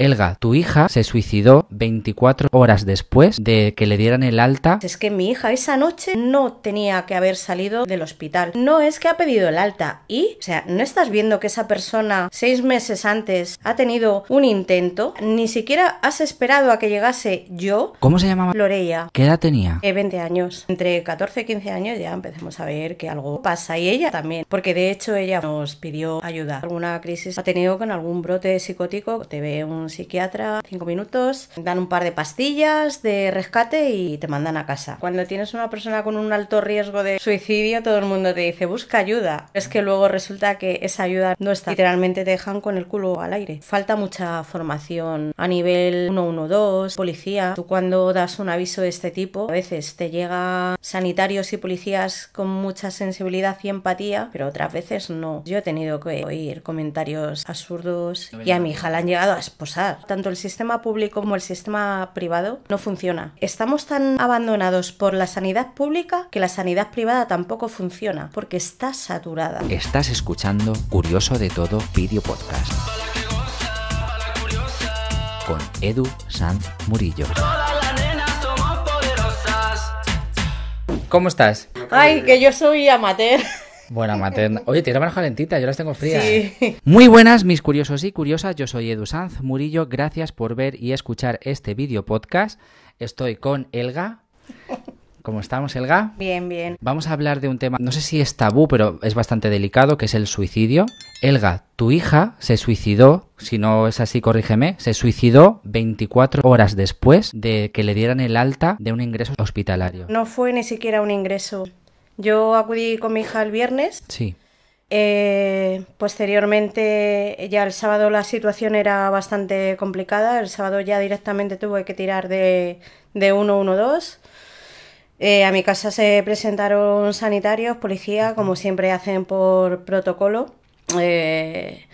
Elga, tu hija se suicidó 24 horas después de que le dieran el alta. Es que mi hija esa noche no tenía que haber salido del hospital. No es que ha pedido el alta. Y, o sea, ¿no estás viendo que esa persona seis meses antes ha tenido un intento? Ni siquiera has esperado a que llegase yo. ¿Cómo se llamaba? Lorella? ¿Qué edad tenía? 20 eh, años. Entre 14 y 15 años ya empecemos a ver que algo pasa. Y ella también. Porque de hecho ella nos pidió ayuda. Alguna crisis ha tenido con algún brote psicótico. Te ve un psiquiatra, cinco minutos, dan un par de pastillas de rescate y te mandan a casa. Cuando tienes una persona con un alto riesgo de suicidio, todo el mundo te dice busca ayuda. Es que luego resulta que esa ayuda no está. Literalmente te dejan con el culo al aire. Falta mucha formación a nivel 112, policía. Tú cuando das un aviso de este tipo, a veces te llega sanitarios y policías con mucha sensibilidad y empatía, pero otras veces no. Yo he tenido que oír comentarios absurdos y a mi hija le han llegado a esposar tanto el sistema público como el sistema privado no funciona. Estamos tan abandonados por la sanidad pública que la sanidad privada tampoco funciona porque está saturada. Estás escuchando Curioso de Todo Video Podcast con Edu Sanz Murillo. ¿Cómo estás? Ay, que yo soy amateur. Buena materna. Oye, tiene manos calentitas, yo las tengo frías. Sí. Muy buenas, mis curiosos y curiosas. Yo soy Edu Sanz Murillo. Gracias por ver y escuchar este vídeo podcast. Estoy con Elga. ¿Cómo estamos, Elga? Bien, bien. Vamos a hablar de un tema, no sé si es tabú, pero es bastante delicado, que es el suicidio. Elga, tu hija se suicidó, si no es así, corrígeme, se suicidó 24 horas después de que le dieran el alta de un ingreso hospitalario. No fue ni siquiera un ingreso, yo acudí con mi hija el viernes. Sí. Eh, posteriormente, ya el sábado la situación era bastante complicada. El sábado ya directamente tuve que tirar de, de 112. Eh, a mi casa se presentaron sanitarios, policía, como siempre hacen por protocolo. Eh,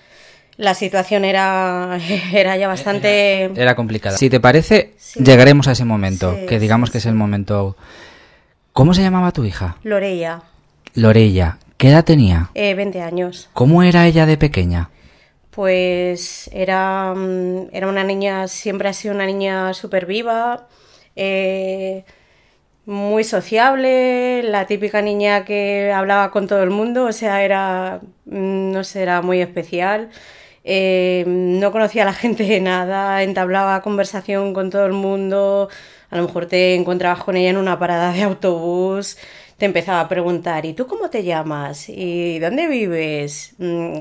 la situación era, era ya bastante... Era, complicada. Si te parece, llegaremos a ese momento, que digamos que es el momento ¿Cómo se llamaba tu hija? Lorella. Lorella, ¿qué edad tenía? 20 eh, años. ¿Cómo era ella de pequeña? Pues era, mm, era una niña, siempre ha sido una niña súper viva, eh, muy sociable, la típica niña que hablaba con todo el mundo, o sea, era, mm, no sé, era muy especial. Eh, no conocía a la gente de nada, entablaba conversación con todo el mundo, a lo mejor te encontrabas con ella en una parada de autobús, te empezaba a preguntar, ¿y tú cómo te llamas? ¿Y dónde vives? Mm,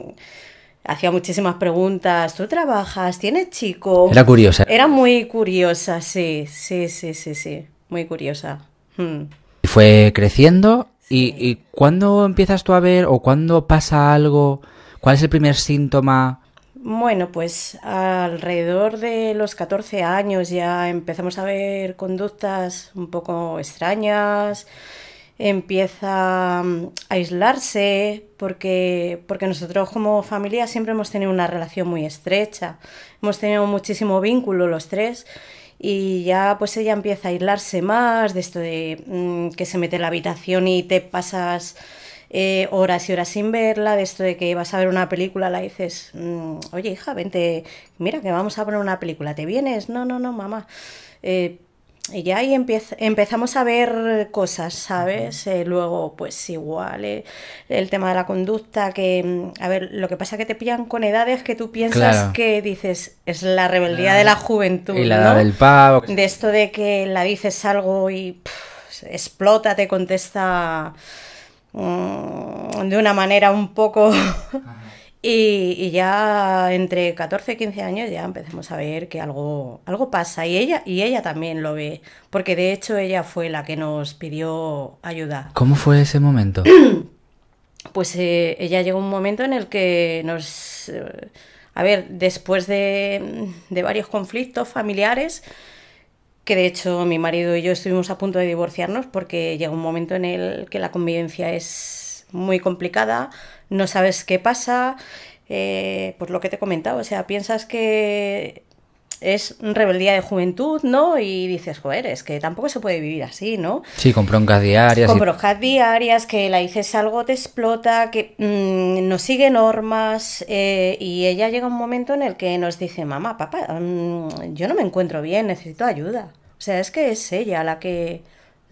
hacía muchísimas preguntas, ¿tú trabajas? ¿Tienes chico? Era curiosa. Era muy curiosa, sí, sí, sí, sí, sí, muy curiosa. Hmm. Y fue creciendo. ¿Y, ¿Y cuándo empiezas tú a ver o cuándo pasa algo? ¿Cuál es el primer síntoma bueno, pues alrededor de los 14 años ya empezamos a ver conductas un poco extrañas, empieza mm, a aislarse porque, porque nosotros como familia siempre hemos tenido una relación muy estrecha, hemos tenido muchísimo vínculo los tres y ya pues ella empieza a aislarse más de esto de mm, que se mete en la habitación y te pasas eh, horas y horas sin verla, de esto de que vas a ver una película, la dices, mm, oye hija, vente, mira que vamos a poner una película, ¿te vienes? No, no, no, mamá. Eh, y ya ahí empezamos a ver cosas, ¿sabes? Eh, luego, pues igual, el tema de la conducta, que, mm, a ver, lo que pasa es que te pillan con edades que tú piensas que dices, es la rebeldía de la juventud. Y la del pavo. De esto de que la dices algo y explota, te contesta Mm, de una manera un poco... y, ya entre 14 y 15 años ya empezamos a ver que algo, algo pasa y ella, y ella también lo ve, porque de hecho ella fue la que nos pidió ayuda. ¿Cómo fue ese momento? pues eh, ella llegó un momento en el que nos... Eh, a ver, después de, de varios conflictos familiares, que de hecho mi marido y yo estuvimos a punto de divorciarnos porque llega un momento en el que la convivencia es muy complicada, no sabes qué pasa, eh, pues lo que te he comentado, o sea, piensas que es rebeldía de juventud, ¿no? Y dices, joder, es que tampoco se puede vivir así, ¿no? Sí, con broncas diarias. Con broncas diarias, que la dices algo te explota, que mm, no sigue normas. Eh, y ella llega un momento en el que nos dice, mamá, papá, mm, yo no me encuentro bien, necesito ayuda. O sea, es que es ella la que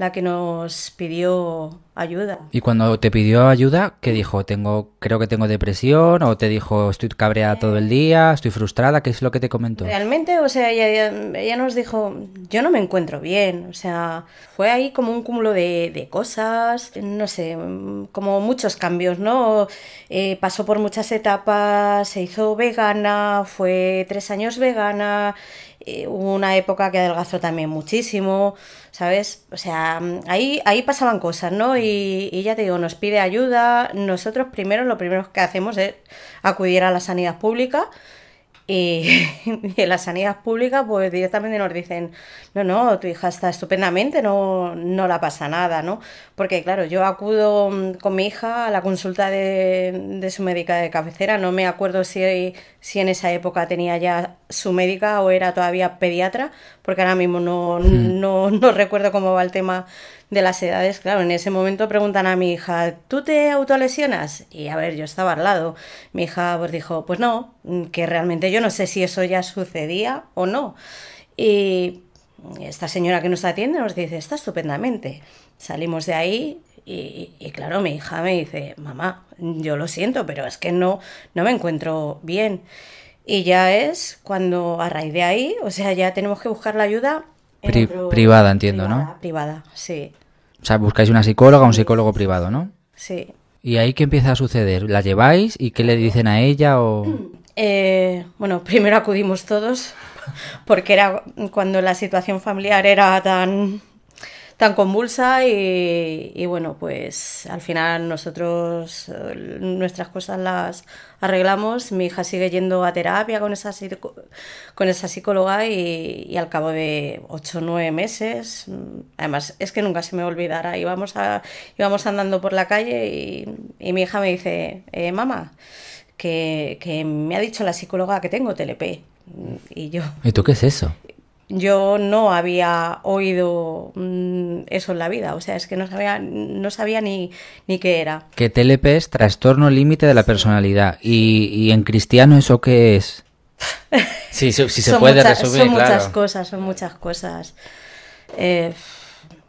la que nos pidió ayuda. Y cuando te pidió ayuda, ¿qué dijo? Tengo, creo que tengo depresión, o te dijo estoy cabreada todo el día, estoy frustrada, ¿qué es lo que te comentó? Realmente, o sea, ella, nos dijo, yo no me encuentro bien, o sea, fue ahí como un cúmulo de, cosas, no sé, como muchos cambios, ¿no? Eh, pasó por muchas etapas, se hizo vegana, fue tres años vegana, eh, hubo una época que adelgazó también muchísimo, ¿sabes? O sea, ahí, ahí pasaban cosas, ¿no? Y, y, ya te digo, nos pide ayuda. Nosotros primero, lo primero que hacemos es acudir a la sanidad pública y, en la sanidad públicas pues directamente nos dicen, no, no, tu hija está estupendamente, no, no la pasa nada, ¿no? Porque claro, yo acudo mm, con mi hija a la consulta de, de su médica de cabecera, no me acuerdo si, si en esa época tenía ya su médica o era todavía pediatra, porque ahora mismo no, hmm. no, no recuerdo cómo va el tema de las edades, claro, en ese momento preguntan a mi hija, ¿tú te autolesionas? Y a ver, yo estaba al lado. Mi hija pues dijo, pues no, que realmente yo no sé si eso ya sucedía o no. Y esta señora que nos atiende nos dice, está estupendamente. Salimos de ahí y, claro, mi hija me dice, mamá, yo lo siento, pero es que no, no me encuentro bien. Y ya es cuando a raíz de ahí, o sea, ya tenemos que buscar la ayuda. privada, entiendo, ¿no? Privada, sí. O sea, buscáis una psicóloga o un psicólogo privado, ¿no? Sí. ¿Y ahí qué empieza a suceder? ¿La lleváis y qué le dicen a ella o...? Eh, bueno, primero acudimos todos, porque era cuando la situación familiar era tan tan convulsa y, bueno, pues al final nosotros eh, nuestras cosas las arreglamos. Mi hija sigue yendo a terapia con esa, con esa psicóloga y, al cabo de ocho o nueve meses, mm, además es que nunca se me olvidará, íbamos, a, íbamos andando por la calle y, mi hija me dice, eh, mamá, que, me ha dicho la psicóloga que tengo TLP. Mm, y yo. ¿Y tú qué es eso? yo no había oído mm, eso en la vida, o sea, es que no sabía, no sabía ni, qué era. Que TLP es trastorno límite de la personalidad, ¿Y, en cristiano eso qué es? sí, si, se puede resolver Son muchas cosas, son muchas cosas. Eh,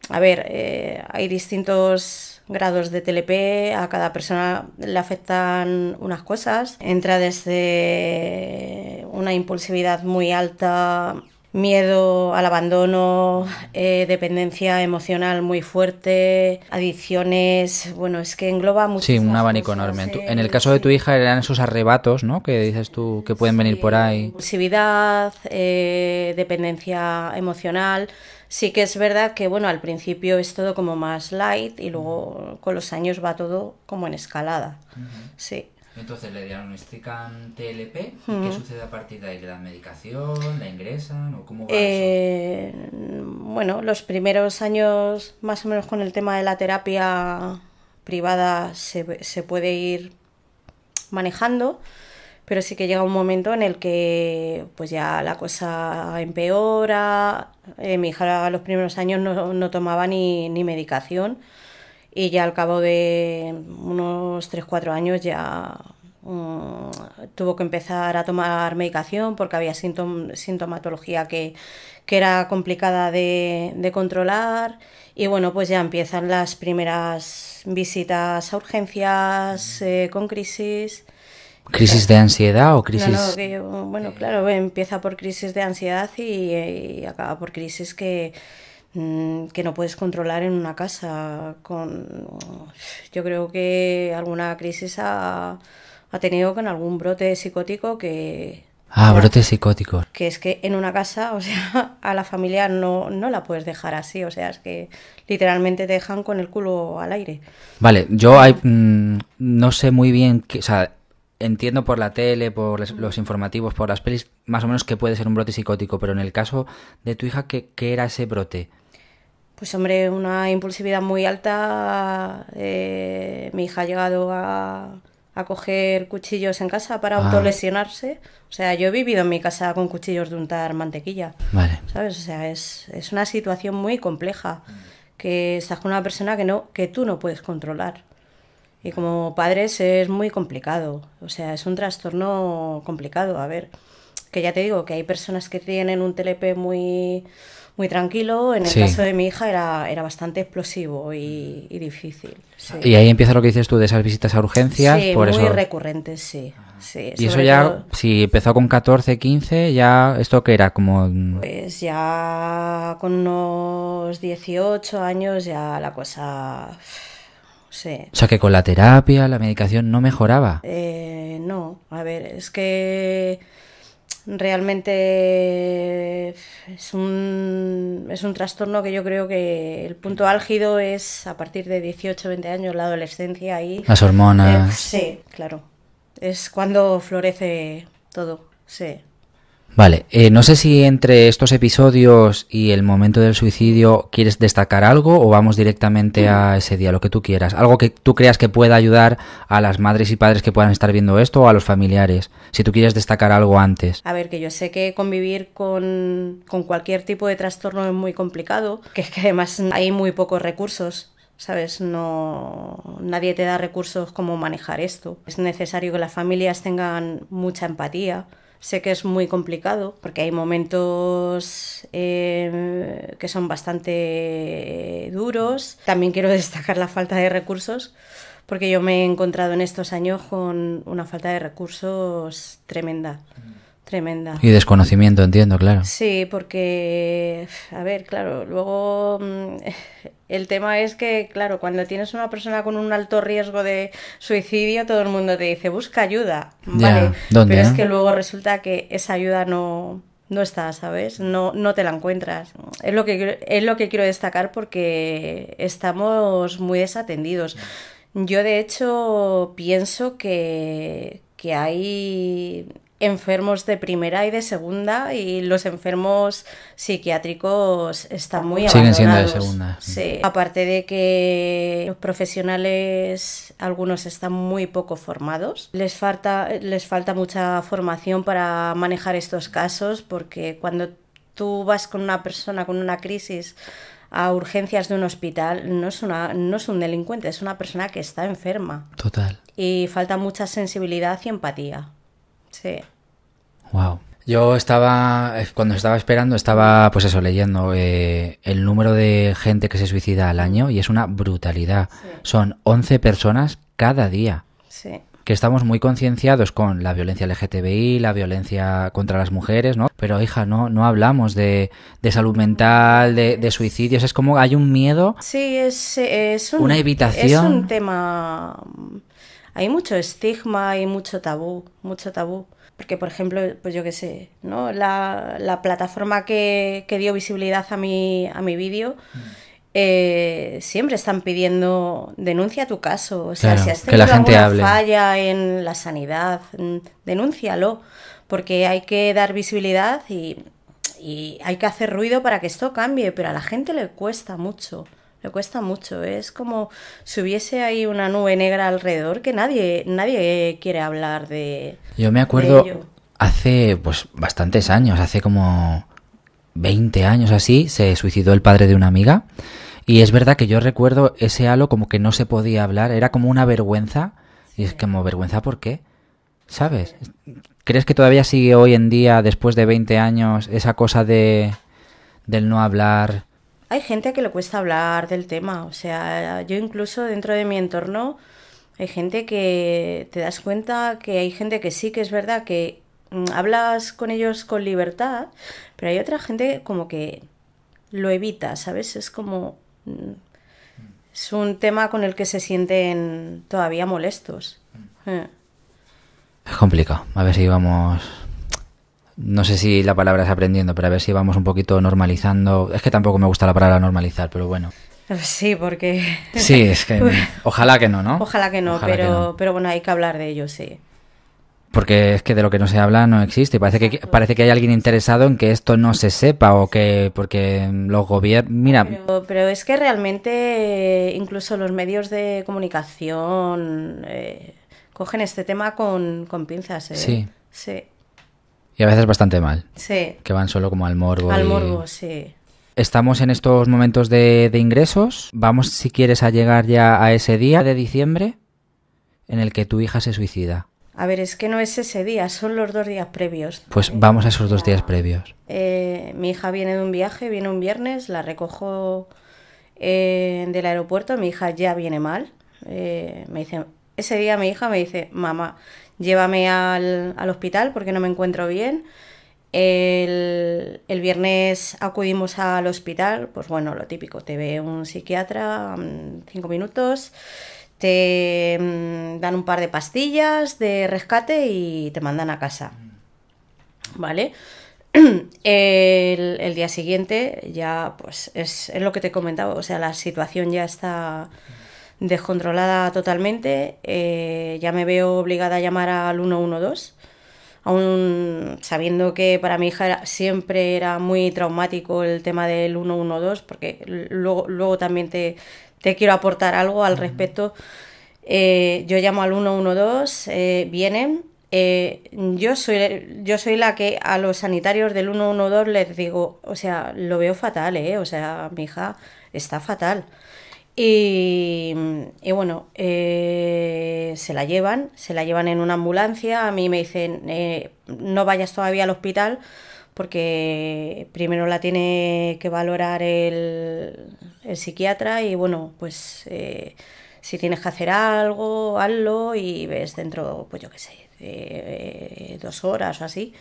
a ver, eh, hay distintos grados de TLP, a cada persona le afectan unas cosas. Entra desde una impulsividad muy alta miedo al abandono, eh, dependencia emocional muy fuerte, adicciones, bueno, es que engloba mucho. Sí, un abanico enorme. Eh. en el caso de tu hija eran esos arrebatos, ¿no? Que dices tú que pueden venir por ahí. Impulsividad, eh, dependencia emocional. Sí que es verdad que, bueno, al principio es todo como más light y luego con los años va todo como en escalada. Sí. Entonces le diagnostican TLP. ¿Qué sucede a partir de ahí? ¿Le dan medicación? ¿La ingresan? ¿O cómo va eh, Bueno, los primeros años, más o menos con el tema de la terapia privada, se, se puede ir manejando. Pero sí que llega un momento en el que pues ya la cosa empeora. Eh, mi hija los primeros años no, tomaba ni medicación y ya al cabo de unos 3-4 años ya mm, tuvo que empezar a tomar medicación porque había sintomatología que, era complicada de, controlar y bueno pues ya empiezan las primeras visitas a urgencias mm. eh, con crisis. ¿Crisis de ansiedad o crisis...? bueno, claro, empieza por crisis de ansiedad y acaba por crisis que, Mm, que no puedes controlar en una casa. Con, yo creo que alguna crisis ha, ha tenido con algún brote psicótico que... Ah, brote psicótico. Que es que en una casa, o sea, a la familia no, no la puedes dejar así, o sea, es que literalmente te dejan con el culo al aire. Vale, yo hay, mm, no sé muy bien, o sea, entiendo por la tele, por los informativos, por las pelis, más o menos que puede ser un brote psicótico, pero en el caso de tu hija, ¿qué, qué era ese brote? pues hombre, una impulsividad muy alta. Eh, mi hija ha llegado a, coger cuchillos en casa para ah. autolesionarse. O sea, yo he vivido en mi casa con cuchillos de untar mantequilla. Vale. ¿Sabes? O sea, es, es una situación muy compleja. Que estás con una persona que, no, que tú no puedes controlar. Y como padres es muy complicado. O sea, es un trastorno complicado. A ver, que ya te digo que hay personas que tienen un TLP muy muy tranquilo. En el caso de mi hija era, era bastante explosivo y, difícil. Y ahí empieza lo que dices tú de esas visitas a urgencias. muy recurrentes, sí. y eso ya, si empezó con 14, 15, ya esto que era como... Mm. Pues ya con unos 18 años ya la cosa... Sí. O sea que con la terapia, la medicación no mejoraba. Eh, no, a ver, es que realmente eh, es un, es un trastorno que yo creo que el punto álgido es a partir de 18, 20 años, la adolescencia y... Las hormonas. Eh, sí, claro. Es cuando florece todo, sí. Vale, eh, no sé si entre estos episodios y el momento del suicidio quieres destacar algo o vamos directamente a ese día, lo que tú quieras. Algo que tú creas que pueda ayudar a las madres y padres que puedan estar viendo esto o a los familiares. Si tú quieres destacar algo antes. A ver, que yo sé que convivir con, con cualquier tipo de trastorno es muy complicado, que es que además hay muy pocos recursos. ¿sabes? No, nadie te da recursos como manejar esto. Es necesario que las familias tengan mucha empatía, Sé que es muy complicado porque hay momentos eh, que son bastante duros. También quiero destacar la falta de recursos porque yo me he encontrado en estos años con una falta de recursos tremenda. Mm. Tremenda. Y desconocimiento, entiendo, claro. Sí, porque, a ver, claro, luego mm, el tema es que, claro, cuando tienes una persona con un alto riesgo de suicidio, todo el mundo te dice, busca ayuda, ¿vale? Pero es eh? que luego resulta que esa ayuda no, está, ¿sabes? No, no te la encuentras. Es lo, que, es lo que quiero destacar porque estamos muy desatendidos. Yo, de hecho, pienso que, que hay enfermos de primera y de segunda y los enfermos psiquiátricos están muy abandonados. Siguen siendo de segunda. Sí. Aparte de que los profesionales, algunos están muy poco formados, les falta, les falta mucha formación para manejar estos casos porque cuando tú vas con una persona con una crisis a urgencias de un hospital, no es, una, no es un delincuente, es una persona que está enferma. Total. Y falta mucha sensibilidad y empatía. Sí. Wow. Yo estaba, eh, cuando estaba esperando, estaba, pues eso, leyendo eh, el número de gente que se suicida al año y es una brutalidad. Son 11 personas cada día. Sí. Que estamos muy concienciados con la violencia LGTBI, la violencia contra las mujeres, ¿no? Pero hija, no, no hablamos de, salud mental, de, pues suicidios. Es como hay un miedo. Sí, es, una evitación. Es un tema hay mucho estigma, y mucho tabú, mucho tabú. Porque, por ejemplo, pues yo qué sé, ¿no? La, plataforma que, dio visibilidad a mi, a mi vídeo. Mm. Eh, siempre están pidiendo denuncia tu caso. O sea, si has tenido que alguna falla en la sanidad, mm, denúncialo, porque hay que dar visibilidad y, hay que hacer ruido para que esto cambie, pero a la gente le cuesta mucho le cuesta mucho. ¿eh? Es como si hubiese ahí una nube negra alrededor que nadie, nadie quiere hablar de. Yo me acuerdo hace pues bastantes años, hace como 20 años así, se suicidó el padre de una amiga. Y es verdad que yo recuerdo ese halo como que no se podía hablar, era como una vergüenza. Y es como, ¿vergüenza por qué? ¿Sabes? ¿Crees que todavía sigue hoy en día, después de 20 años, esa cosa de del no hablar hay gente a que le cuesta hablar del tema. O sea, yo incluso dentro de mi entorno hay gente que te das cuenta que hay gente que sí que es verdad que mm, hablas con ellos con libertad, pero hay otra gente como que lo evita, ¿sabes? Es como... Mm, es un tema con el que se sienten todavía molestos. Mm. Eh. Es complicado. A ver si vamos no sé si la palabra es aprendiendo, pero a ver si vamos un poquito normalizando. Es que tampoco me gusta la palabra normalizar, pero bueno. Sí, porque... Sí, es que... Pues ojalá que no, ¿no? Ojalá que no, pero, pero bueno, hay que hablar de ello, sí. Porque es que de lo que no se habla no existe. Parece que, parece que hay alguien interesado en que esto no se sepa o que porque los gobiernos... Mira... Pero, es que realmente eh, incluso los medios de comunicación eh, cogen este tema con, pinzas. Eh. Sí. Sí. Y a veces bastante mal. Sí. Que van solo como al morbo. Al morbo, sí. Estamos en estos momentos de, de, ingresos. Vamos, si quieres, a llegar ya a ese día de diciembre en el que tu hija se suicida. A ver, es que no es ese día, son los dos días previos. Pues eh, vamos a esos dos días previos. Eh, mi hija viene de un viaje, viene un viernes, la recojo eh, del aeropuerto, mi hija ya viene mal. Eh, me dice, ese día mi hija me dice, mamá, llévame al, hospital porque no me encuentro bien. El, viernes acudimos al hospital, pues bueno, lo típico, te ve un psiquiatra mm, cinco minutos, te mm, dan un par de pastillas de rescate y te mandan a casa. ¿Vale? El, día siguiente ya, pues es, es, lo que te comentaba, o sea, la situación ya está descontrolada totalmente. Eh, ya me veo obligada a llamar al 112, aún sabiendo que para mi hija siempre era muy traumático el tema del 112, porque luego, luego también te, quiero aportar algo al respecto. Eh, yo llamo al 112, eh, vienen. yo, soy, yo soy la que a los sanitarios del 112 les digo, o sea, lo veo fatal, ¿eh? O sea, mi hija está fatal. Y, bueno, eh, se la llevan, se la llevan en una ambulancia. A mí me dicen, eh, no vayas todavía al hospital porque primero la tiene que valorar el, psiquiatra y bueno, pues eh, si tienes que hacer algo, hazlo y ves dentro, pues yo qué sé, dos horas o así.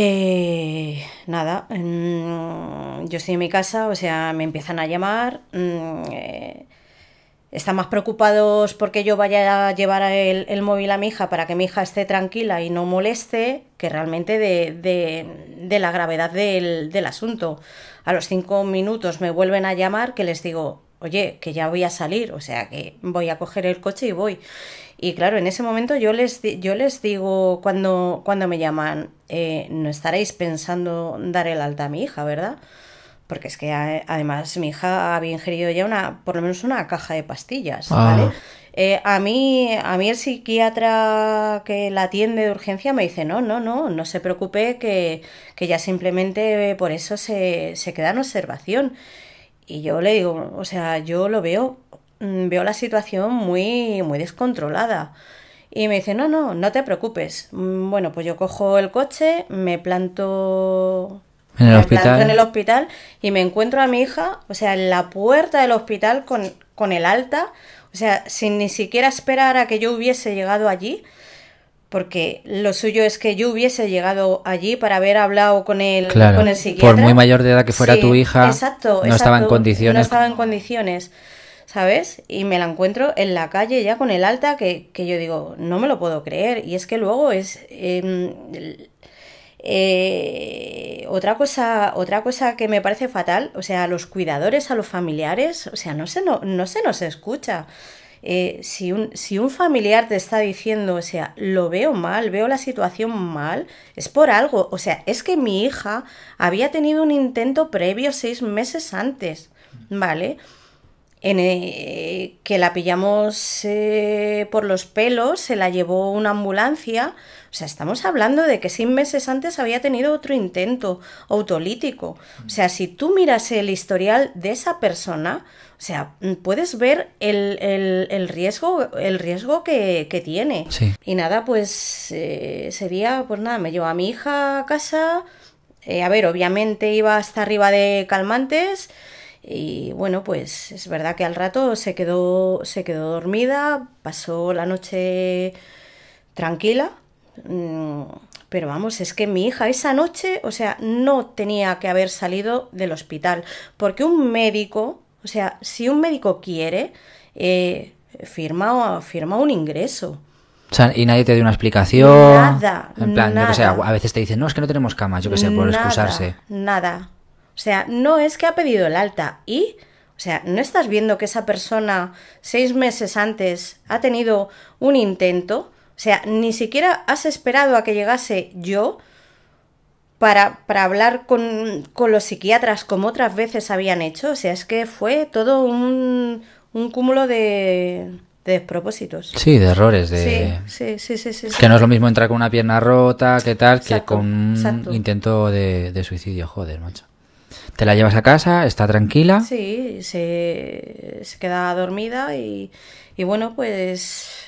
Eh, nada, mm, yo estoy en mi casa, o sea, me empiezan a llamar. Mm, eh, están más preocupados porque yo vaya a llevar el, móvil a mi hija para que mi hija esté tranquila y no moleste, que realmente de, la gravedad del, asunto. A los cinco minutos me vuelven a llamar que les digo, oye, que ya voy a salir, o sea, que voy a coger el coche y voy. Y claro, en ese momento yo les, yo les digo, cuando, cuando me llaman, eh, no estaréis pensando dar el alta a mi hija, ¿verdad? Porque es que además mi hija había ingerido ya una, por lo menos una caja de pastillas, ah. eh, a, mí, a mí el psiquiatra que la atiende de urgencia me dice, no, no, no, no se preocupe que, que ya simplemente por eso se, se queda en observación. Y yo le digo, o sea, yo lo veo, mm, veo la situación muy, muy descontrolada. Y me dice, no, no, no te preocupes. Mm, bueno, pues yo cojo el coche, me planto en el, hospital. en el hospital y me encuentro a mi hija, o sea, en la puerta del hospital con, con el alta, o sea, sin ni siquiera esperar a que yo hubiese llegado allí porque lo suyo es que yo hubiese llegado allí para haber hablado con él, con el psiquiatra. Por muy mayor de edad que fuera tu hija, no estaba en condiciones. No estaba en condiciones, ¿sabes? Y me la encuentro en la calle ya con el alta que, yo digo, no me lo puedo creer. Y es que luego es... Em, eh, otra cosa, otra cosa que me parece fatal, o sea, a los cuidadores, a los familiares, o sea, no se, no, no se nos escucha. Eh, si, un, si un familiar te está diciendo, o sea, lo veo mal, veo la situación mal, es por algo. O sea, es que mi hija había tenido un intento previo seis meses antes, ¿vale? En, eh, que la pillamos eh, por los pelos, se la llevó una ambulancia. O sea, estamos hablando de que seis meses antes había tenido otro intento autolítico. O sea, si tú miras el historial de esa persona, o sea, mm, puedes ver el, riesgo, el riesgo que, tiene. Y nada, pues eh, sería, pues nada, me llevo a mi hija a casa. Eh, a ver, obviamente iba hasta arriba de calmantes. Y bueno, pues es verdad que al rato se quedó, se quedó dormida, pasó la noche tranquila. Mm, pero vamos, es que mi hija esa noche, o sea, no tenía que haber salido del hospital, porque un médico o sea, si un médico quiere, eh, firma, firma un ingreso. O sea, y nadie te dio una explicación. Nada. En plan, yo que sé, a veces te dicen, no, es que no tenemos camas, yo que sé, por excusarse. Nada. O sea, no es que ha pedido el alta y. O sea, ¿no estás viendo que esa persona seis meses antes ha tenido un intento? O sea, ni siquiera has esperado a que llegase yo para, para hablar con, con, los psiquiatras como otras veces habían hecho. O sea, es que fue todo un, cúmulo de, despropósitos. Sí, de errores. De... Sí, sí, sí, Que no es lo mismo entrar con una pierna rota, que tal, que con un intento de, suicidio. Joder, macho. Te la llevas a casa, está tranquila. Sí, se, queda dormida y bueno, pues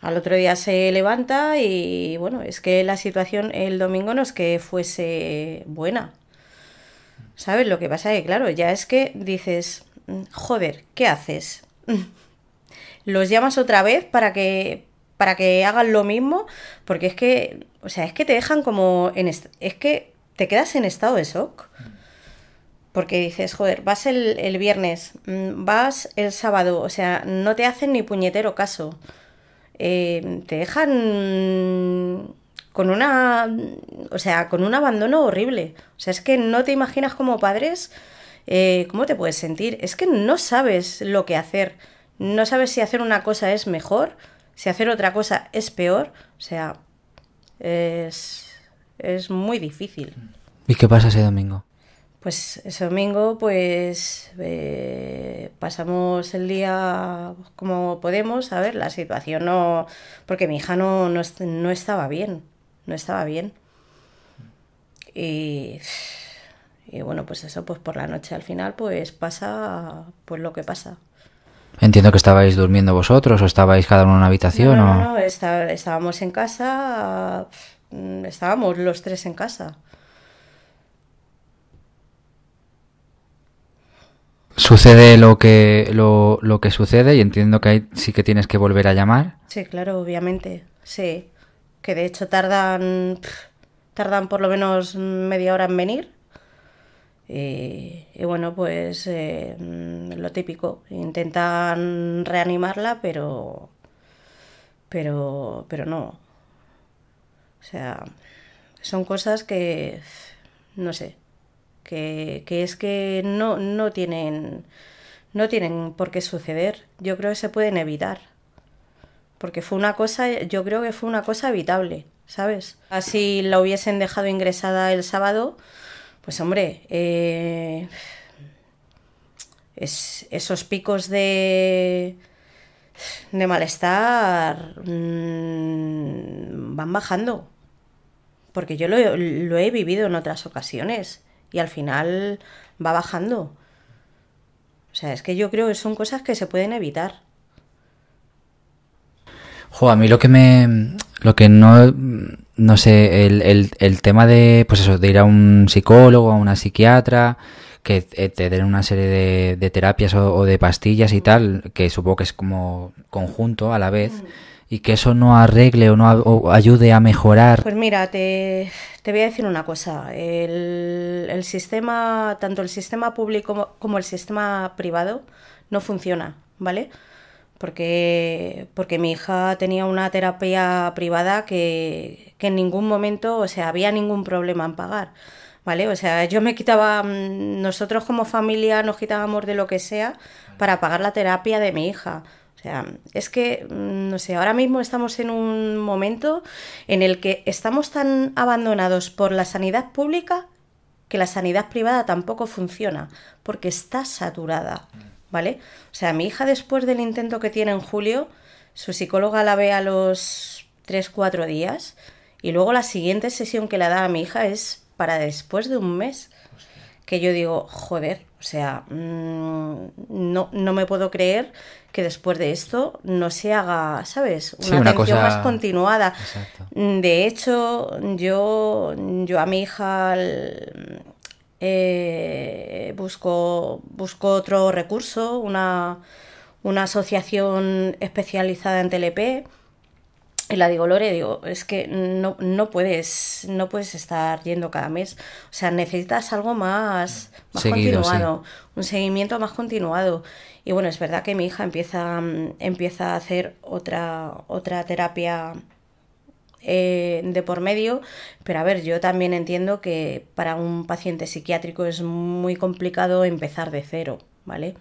al otro día se levanta y bueno, es que la situación el domingo no es que fuese buena. ¿Sabes? Lo que pasa es que, claro, ya es que dices, mm, joder, ¿qué haces? Los llamas otra vez para que, para que hagan lo mismo, porque es que, o sea, es que te dejan como en... Es que te quedas en estado de shock. Porque dices, joder, vas el, el viernes, mm, vas el sábado, o sea, no te hacen ni puñetero caso. Eh, te dejan con una, o sea, con un abandono horrible. O sea, es que no te imaginas como padres eh, cómo te puedes sentir. Es que no sabes lo que hacer. No sabes si hacer una cosa es mejor, si hacer otra cosa es peor. O sea, es, es muy difícil. ¿Y qué pasa ese domingo? Pues ese domingo pues eh, pasamos el día como podemos. A ver, la situación no... Porque mi hija no, estaba bien, no estaba bien. Y, bueno, pues eso, pues por la noche al final pues pasa pues lo que pasa. Entiendo que estabais durmiendo vosotros o estabais cada uno en una habitación. No, no, no estábamos en casa, mm, estábamos los tres en casa. sucede lo que, lo, lo que sucede y entiendo que ahí sí que tienes que volver a llamar. Sí, claro, obviamente, sí. Que de hecho tardan, tardan por lo menos media hora en venir. Y, bueno, pues eh, lo típico, intentan reanimarla, pero, pero, pero no. O sea, son cosas que, no sé, que, que es que no, no, tienen, no tienen por qué suceder. Yo creo que se pueden evitar. Porque fue una cosa, yo creo que fue una cosa evitable, ¿sabes? Así la hubiesen dejado ingresada el sábado, pues hombre, eh, esos picos de, de malestar mm, van bajando. Porque yo lo, he vivido en otras ocasiones y al final va bajando. O sea, es que yo creo que son cosas que se pueden evitar. Jo, a mí lo que me. Lo que no. No sé, el, tema de. Pues eso, de ir a un psicólogo, a una psiquiatra, que te den una serie de, terapias o, de pastillas y tal, que supongo que es como conjunto a la vez. Mm y que eso no arregle o no ayude a mejorar. Pues mira, te, voy a decir una cosa. El, el, sistema, tanto el sistema público como el sistema privado, no funciona, ¿vale? Porque, porque mi hija tenía una terapia privada que, que en ningún momento, o sea, había ningún problema en pagar. ¿vale? O sea, yo me quitaba, mm, nosotros como familia nos quitábamos de lo que sea para pagar la terapia de mi hija. O sea, es que, mm, no sé, ahora mismo estamos en un momento en el que estamos tan abandonados por la sanidad pública que la sanidad privada tampoco funciona, porque está saturada, ¿vale? O sea, mi hija después del intento que tiene en julio, su psicóloga la ve a los 3-4 días y luego la siguiente sesión que la da a mi hija es para después de un mes que yo digo, joder, o sea, mm, no, no me puedo creer que después de esto no se haga, ¿sabes? Una, más continuada. Mm, de hecho, yo, yo a mi hija eh, busco, busco otro recurso, una, una asociación especializada en TLP y la digo, Lore, digo, es que no, no, puedes, no puedes estar yendo cada mes. O sea, necesitas algo más, más continuado, un seguimiento más continuado. Y bueno, es verdad que mi hija empieza, empieza a hacer otra, otra terapia eh, de por medio, pero a ver, yo también entiendo que para un paciente psiquiátrico es muy complicado empezar de cero, ¿vale?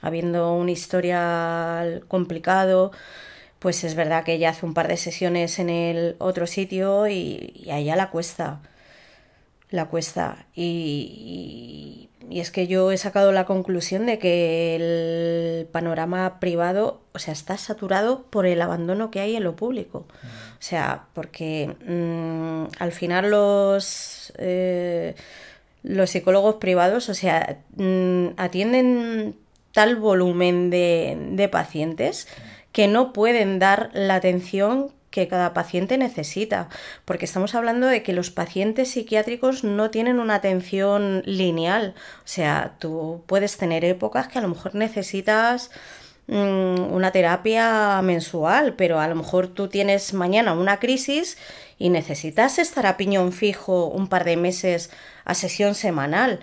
Habiendo un historial complicado pues es verdad que ella hace un par de sesiones en el otro sitio y, y la cuesta. La cuesta. Y, es que yo he sacado la conclusión de que el panorama privado, o sea, está saturado por el abandono que hay en lo público. O sea, porque mm, al final los. Eh, los psicólogos privados, o sea, mm, atienden tal volumen de, de pacientes que no pueden dar la atención que cada paciente necesita, porque estamos hablando de que los pacientes psiquiátricos no tienen una atención lineal, o sea, tú puedes tener épocas que a lo mejor necesitas mm, una terapia mensual, pero a lo mejor tú tienes mañana una crisis y necesitas estar a piñón fijo un par de meses a sesión semanal.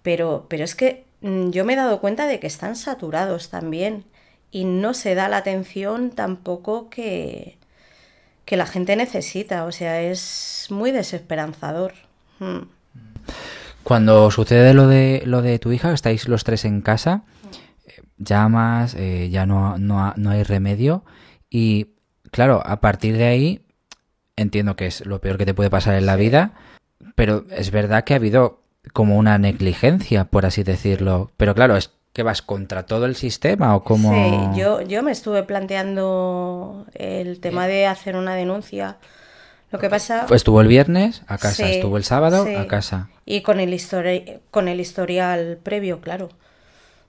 Pero, pero es que mm, yo me he dado cuenta de que están saturados también y no se da la atención tampoco que, la gente necesita. O sea, es muy desesperanzador. Hmm. Cuando sucede lo de, lo de tu hija, estáis los tres en casa, eh, llamas, eh, ya no, no hay remedio. Y claro, a partir de ahí, entiendo que es lo peor que te puede pasar en la vida, pero es verdad que ha habido como una negligencia, por así decirlo. Pero claro, es que vas contra todo el sistema o cómo? yo, yo me estuve planteando el tema de hacer una denuncia. Lo que pasa... Estuvo el viernes a casa, estuvo el sábado a casa. Y con el, con el historial previo, claro.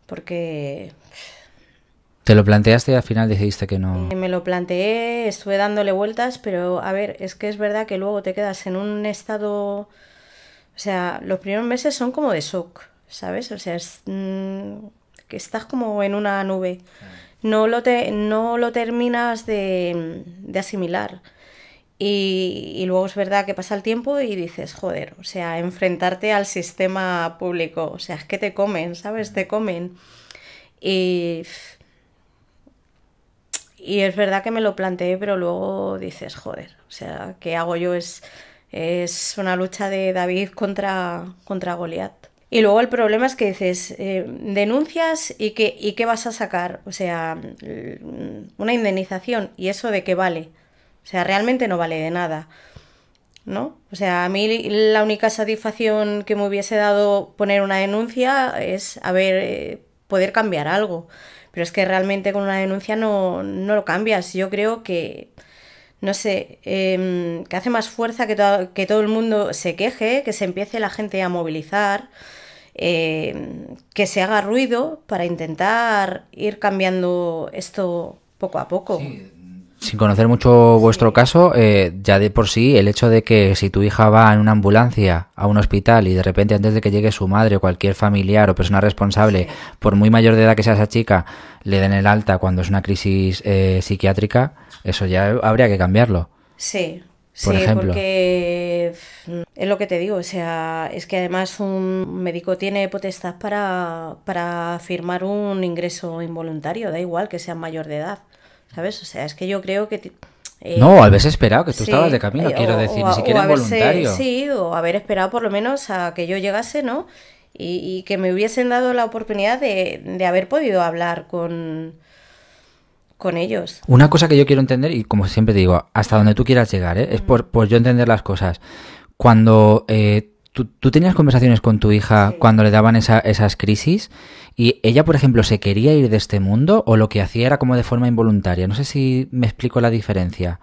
Porque... ¿Te lo planteaste y al final decidiste que no? Eh, me lo planteé, estuve dándole vueltas, pero a ver, es que es verdad que luego te quedas en un estado... O sea, los primeros meses son como de shock ¿sabes? O sea, es, mm, que estás como en una nube. Mm. No lo, te, no lo terminas de, asimilar. Y, luego es verdad que pasa el tiempo y dices, joder, o sea, enfrentarte al sistema público, o sea, es que te comen, ¿sabes? Te mm. comen. Y, y es verdad que me lo planteé, pero luego dices, joder, o sea, ¿qué hago yo? Es, es una lucha de David contra, contra Goliat. Y luego el problema es que dices, eh, denuncias y, que, y qué vas a sacar. O sea, mm, una indemnización y eso de qué vale. O sea, realmente no vale de nada. ¿No? O sea, a mí la única satisfacción que me hubiese dado poner una denuncia es haber eh, poder cambiar algo. Pero es que realmente con una denuncia no, lo cambias. Yo creo que, no sé, em, que hace más fuerza que, que todo el mundo se queje, que se empiece la gente a movilizar. Em, que se haga ruido para intentar ir cambiando esto poco a poco. Sin conocer mucho vuestro caso, eh, ya de por sí el hecho de que si tu hija va en una ambulancia a un hospital y de repente antes de que llegue su madre o cualquier familiar o persona responsable, por muy mayor de edad que sea esa chica, le den el alta cuando es una crisis eh, psiquiátrica, eso ya habría que cambiarlo. Sí, sí, porque mm, es lo que te digo, o sea, es que además un médico tiene potestad para, para firmar un ingreso involuntario, da igual que sea mayor de edad, ¿sabes? O sea, es que yo creo que... Eh, no, haberse esperado, que tú estabas de camino, eh, quiero decir, ni siquiera Sí, o haber esperado por lo menos a que yo llegase, ¿no? Y, y que me hubiesen dado la oportunidad de, de haber podido hablar con, con ellos. Una cosa que yo quiero entender, y como siempre te digo, hasta donde tú quieras llegar, ¿eh? es mm. por, yo entender las cosas. Cuando eh, tú, tenías conversaciones con tu hija cuando le daban esas crisis, y ella, por ejemplo, se quería ir de este mundo o lo que hacía era como de forma involuntaria. No sé si me explico la diferencia.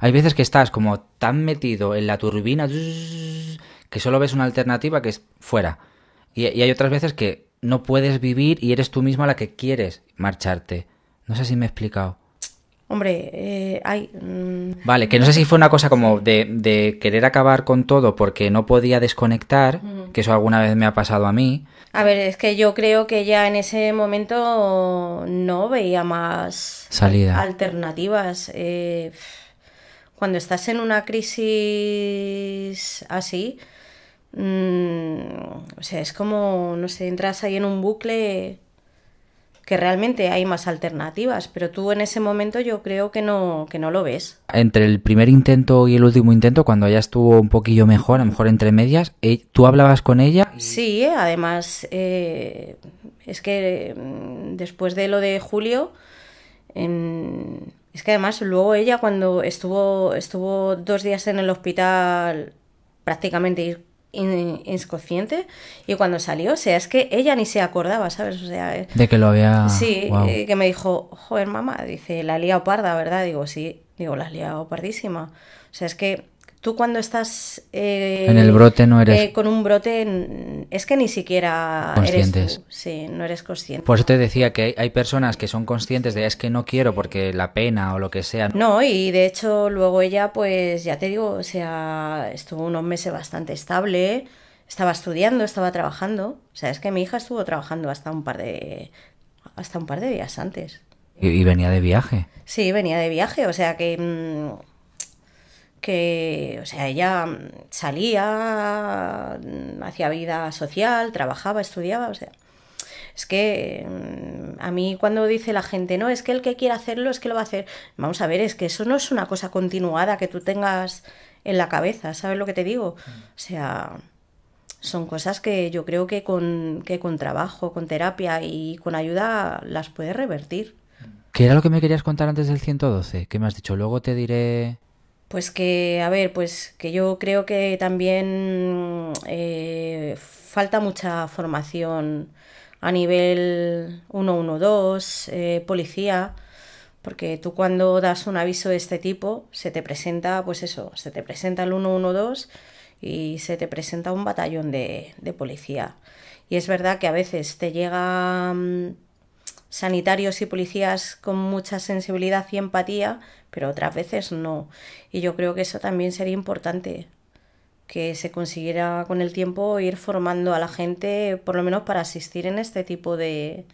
Hay veces que estás como tan metido en la turbina que solo ves una alternativa que es fuera. y, y hay otras veces que no puedes vivir y eres tú misma la que quieres marcharte. No sé si me he explicado. Hombre, hay... Eh, mm. Vale, que no sé si fue una cosa como de, querer acabar con todo porque no podía desconectar, que eso alguna vez me ha pasado a mí. A ver, es que yo creo que ya en ese momento no veía más alternativas. Eh, cuando estás en una crisis así, mm, o sea, es como, no sé, entras ahí en un bucle realmente hay más alternativas, pero tú en ese momento yo creo que no, que no lo ves. Entre el primer intento y el último intento, cuando ella estuvo un poquillo mejor, a lo mejor entre medias, eh, ¿tú hablabas con ella? Sí, además eh, es que mm, después de lo de Julio, es que además luego ella cuando estuvo, estuvo dos días en el hospital prácticamente inconsciente y cuando salió, o sea, es que ella ni se acordaba, ¿sabes? O sea, eh, de que lo había... Sí, eh, que me dijo, joder, mamá, dice, la he liado parda, ¿verdad? Digo, sí, digo, la liga liado O sea, es que tú cuando estás eh, en el brote no eres eh, con un brote es que ni siquiera conscientes. sí no eres consciente pues te decía que hay, personas que son conscientes de es que no quiero porque la pena o lo que sea no y de hecho luego ella pues ya te digo o sea estuvo unos meses bastante estable estaba estudiando estaba trabajando o sea es que mi hija estuvo trabajando hasta un par de hasta un par de días antes y, venía de viaje sí venía de viaje o sea que mm, que, o sea, ella salía, mm, hacía vida social, trabajaba, estudiaba, o sea, es que mm, a mí cuando dice la gente, no, es que el que quiere hacerlo es que lo va a hacer, vamos a ver, es que eso no es una cosa continuada que tú tengas en la cabeza, ¿sabes lo que te digo? O sea, son cosas que yo creo que con, que con trabajo, con terapia y con ayuda las puedes revertir. ¿Qué era lo que me querías contar antes del 112? ¿Qué me has dicho? Luego te diré... Pues que, a ver, pues que yo creo que también eh, falta mucha formación a nivel 112, eh, policía, porque tú cuando das un aviso de este tipo, se te presenta, pues eso, se te presenta el 112 y se te presenta un batallón de, de policía. Y es verdad que a veces te llega mm, sanitarios y policías con mucha sensibilidad y empatía, pero otras veces no. Y yo creo que eso también sería importante, que se consiguiera con el tiempo ir formando a la gente, por lo menos para asistir en este tipo de,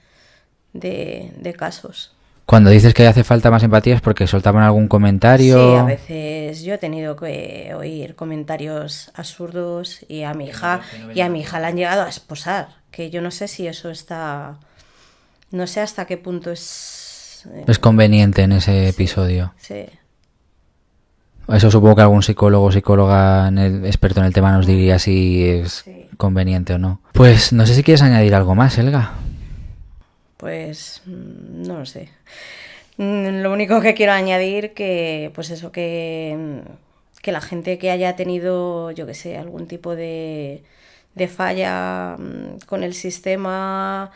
de, casos. Cuando dices que hace falta más empatía es porque soltaban algún comentario. Sí, a veces yo he tenido que oír comentarios absurdos y a mi hija y a mi hija la han llegado a esposar, que yo no sé si eso está no sé hasta qué punto es... Eh, es conveniente en ese episodio. Sí. Eso supongo que algún psicólogo o psicóloga experto en el tema nos diría si es conveniente o no. Pues no sé si quieres añadir algo más, Elga. Pues mm, no lo sé. Mm, lo único que quiero añadir que, pues eso, que, mm, que la gente que haya tenido, yo que sé, algún tipo de, de falla con el sistema,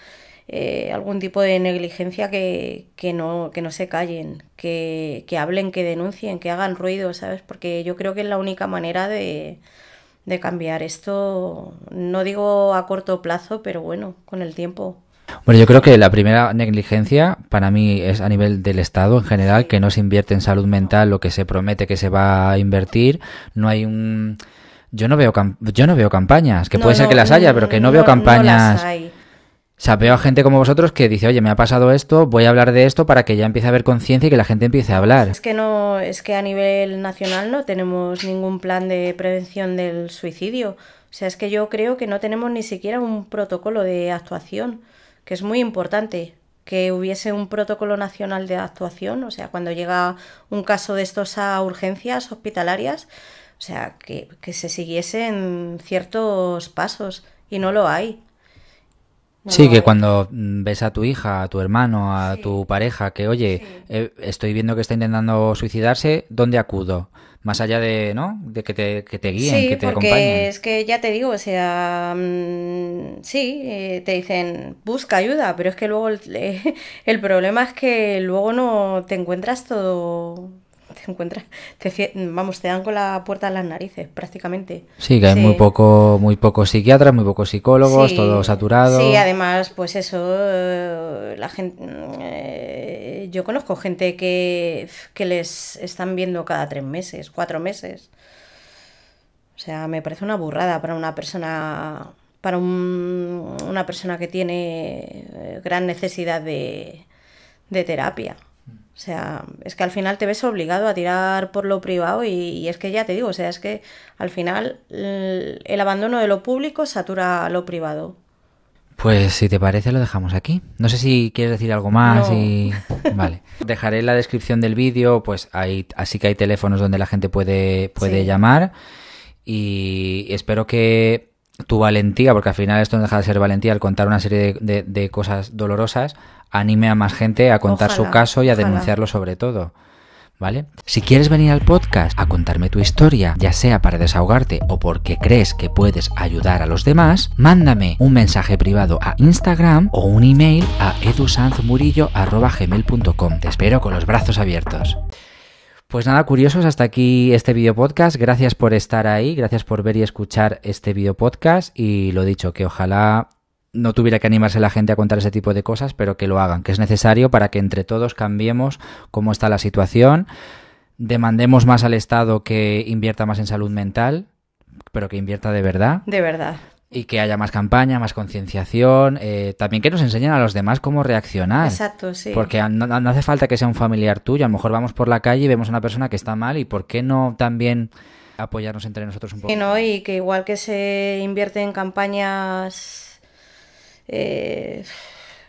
eh, algún tipo de negligencia que, que, no, que no se callen, que, hablen, que denuncien, que hagan ruido, ¿sabes? Porque yo creo que es la única manera de, cambiar esto, no digo a corto plazo, pero bueno, con el tiempo. Bueno, yo creo que la primera negligencia para mí es a nivel del Estado en general, que no se invierte en salud mental lo que se promete que se va a invertir, no hay un yo no veo yo no veo campañas que puede ser que las haya pero que no, veo campañas sea, veo a gente como vosotros que dice, oye, me ha pasado esto, voy a hablar de esto para que ya empiece a haber conciencia y que la gente empiece a hablar. Es que no, es que a nivel nacional no tenemos ningún plan de prevención del suicidio. O sea, es que yo creo que no tenemos ni siquiera un protocolo de actuación, que es muy importante que hubiese un protocolo nacional de actuación, o sea, cuando llega un caso de estos a urgencias hospitalarias, o sea, que, que se siguiesen ciertos pasos y no lo hay sí, que cuando mm, ves a tu hija, a tu hermano, a tu pareja, que oye, eh, estoy viendo que está intentando suicidarse, ¿dónde acudo? Más allá de, ¿no? De que te, que te guíen, que te porque acompañen. Es que ya te digo, o sea, mm, sí, eh, te dicen, busca ayuda, pero es que luego el problema es que luego no te encuentras todo te vamos, te dan con la puerta a las narices prácticamente. Sí, que hay muy poco, muy pocos psiquiatras, muy pocos psicólogos, todo saturado. Sí, además, pues eso, eh, la gente, eh, yo conozco gente que, que les están viendo cada tres meses, cuatro meses. O sea, me parece una burrada para una persona para una persona que tiene eh, gran necesidad de, de terapia. O sea, es que al final te ves obligado a tirar por lo privado y, es que ya te digo, o sea, es que al final mm, el, abandono de lo público satura lo privado. Pues si te parece lo dejamos aquí. No sé si quieres decir algo más y vale. Dejaré en la descripción del vídeo, pues hay así que hay teléfonos donde la gente puede puede llamar y espero que tu valentía, porque al final esto no deja de ser valentía, al contar una serie de, cosas dolorosas, anime a más gente a contar su caso y a denunciarlo sobre todo. ¿Vale? Si quieres venir al podcast a contarme tu historia, ya sea para desahogarte o porque crees que puedes ayudar a los demás, mándame un mensaje privado a Instagram o un email a edusanzmurillo.com. Te espero con los brazos abiertos. Pues nada, curiosos, hasta aquí este video podcast. Gracias por estar ahí, gracias por ver y escuchar este video podcast. Y lo dicho, que ojalá no tuviera que animarse la gente a contar ese tipo de cosas, pero que lo hagan, que es necesario para que entre todos cambiemos cómo está la situación, demandemos más al Estado que invierta más en salud mental, pero que invierta de verdad. De verdad. Y que haya más campaña, más concienciación, eh, también que nos enseñen a los demás cómo reaccionar. Exacto, sí. Porque no, hace falta que sea un familiar tuyo, a lo mejor vamos por la calle y vemos a una persona que está mal y ¿por qué no también apoyarnos entre nosotros un poco? Sí, no, y que igual que se invierte en campañas eh,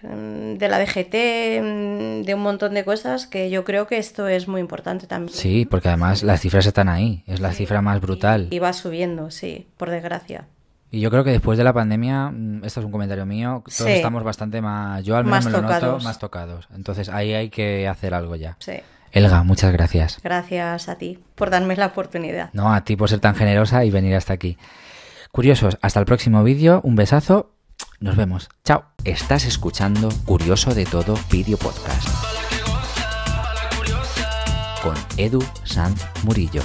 de la DGT, mm, de un montón de cosas, que yo creo que esto es muy importante también. Sí, porque además las cifras están ahí, es la cifra más brutal. Y va subiendo, sí, por desgracia. Y yo creo que después de la pandemia, mm, esto es un comentario mío, todos estamos bastante más, yo al menos me lo noto, más tocados. Entonces ahí hay que hacer algo ya. Sí. Elga, muchas gracias. Gracias a ti por darme la oportunidad. No, a ti por ser tan generosa y venir hasta aquí. Curiosos, hasta el próximo vídeo, un besazo, nos vemos. Chao. Estás escuchando Curioso de Todo Video Podcast con Edu San Murillo.